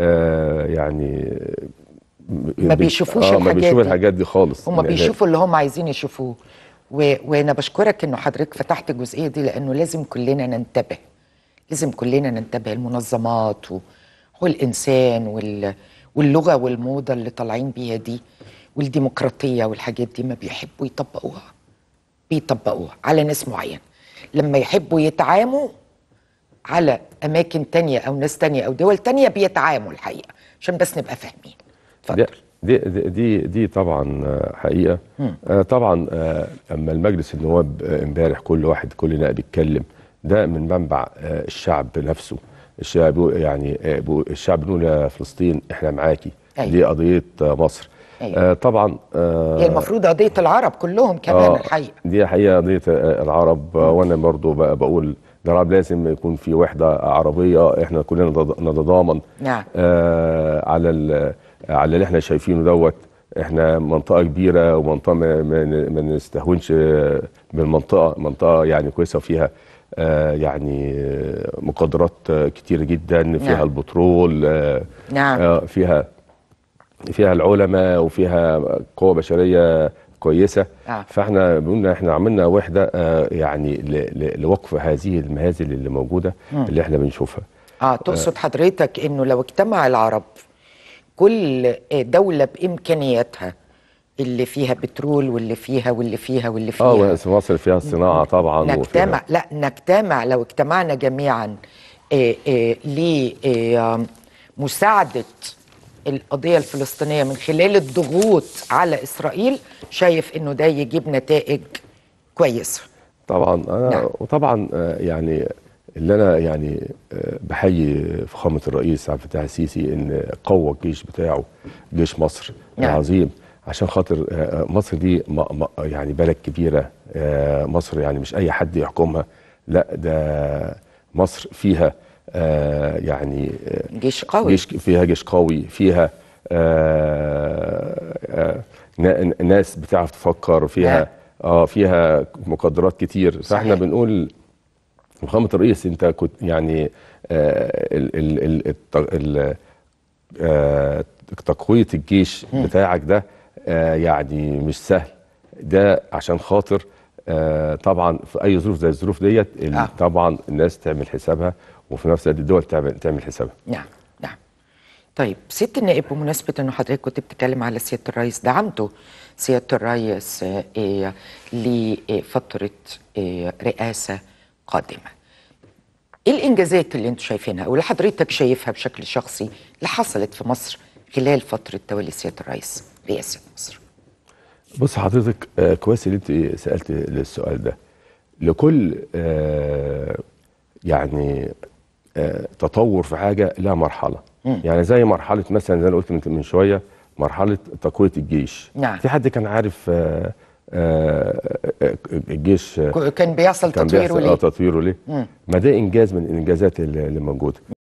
آه، يعني ما يعني بيشوفوش آه الحاجات ما بيشوفوا الحاجات دي خالص هم يعني بيشوفوا اللي هم عايزين يشوفوه و... وانا بشكرك انه حضرتك فتحت الجزئيه دي لانه لازم كلنا ننتبه لازم كلنا ننتبه المنظمات والانسان وال... واللغه والموضه اللي طالعين بيها دي والديمقراطيه والحاجات دي ما بيحبوا يطبقوها بيطبقوها على ناس معين لما يحبوا يتعاموا على اماكن تانية او ناس تانية او دول تانية بيتعاموا الحقيقه عشان بس نبقى فاهمين اتفضل دي دي دي طبعا آه، حقيقه مم. آه، طبعا آه، اما المجلس النواب امبارح كل واحد كل نائب بيتكلم ده من منبع الشعب نفسه الشعب يعني الشعب بيقول يا فلسطين احنا معاكي أيوة. دي قضيه مصر أيوة. آه طبعا آه هي المفروض قضيه العرب كلهم كمان آه الحقيقه دي حقيقه قضيه العرب وانا برضو بقول الارهاب لازم يكون في وحده عربيه احنا كلنا نتضامن نعم. آه، على على اللي احنا شايفينه دوت احنا منطقه كبيره ومنطقه ما نستهونش بالمنطقه منطقه يعني كويسه فيها آه، يعني مقدرات كتير جدا نعم. فيها آه، نعم. البترول نعم. فيها فيها العلماء وفيها قوه بشريه كويسه آه. فاحنا قلنا احنا عملنا وحده آه يعني لوقف هذه المهازل اللي موجوده مم. اللي احنا بنشوفها اه تقصد آه. حضرتك انه لو اجتمع العرب كل آه، دوله بامكانياتها اللي فيها بترول واللي فيها واللي فيها واللي آه، فيها اه مصر فيها صناعه طبعا نجتمع لا نجتمع لو اجتمعنا جميعا آه، لمساعده القضيه الفلسطينيه من خلال الضغوط على اسرائيل شايف انه ده يجيب نتائج كويسه طبعا انا نعم. وطبعا آه، يعني اللي انا يعني آه، بحيي فخامه الرئيس عبد الفتاح السيسي ان قوى الجيش بتاعه جيش مصر نعم. العظيم عشان خاطر آه، مصر دي يعني بلد كبيره مصر يعني مش اي حد يحكمها لا ده مصر فيها آه، يعني آه، جيش قوي جيش فيها جيش قوي فيها آه، ناس بتعرف تفكر فيها اه فيها مقدرات كتير صحيح. فاحنا بنقول محمد الرئيس انت كنت يعني تقويه الجيش بتاعك ده يعني مش سهل ده عشان خاطر آه، طبعا في اي ظروف زي الظروف ديت آه. طبعا الناس تعمل حسابها وفي نفس الوقت الدول تعمل تعمل حسابها نعم نعم طيب سياده النائب بمناسبه انه حضرتك كنت بتتكلم على سياده الرئيس دعمته سياده الرئيس آه، لفتره آه، رئاسه قادمه ايه الانجازات اللي انتم شايفينها او اللي حضرتك شايفها بشكل شخصي اللي حصلت في مصر خلال فتره تولي سياده الرئيس رئاسه مصر بص حضرتك آه، كويس ان انت سالت السؤال ده لكل آه، يعني آه، تطور في حاجه لها مرحله مم. يعني زي مرحله مثلا زي انا قلت من شويه مرحله تقويه الجيش نعم. في حد كان عارف الجيش كان بيحصل تطويره ليه؟ تطويره ليه؟ ما ده انجاز من الانجازات اللي موجوده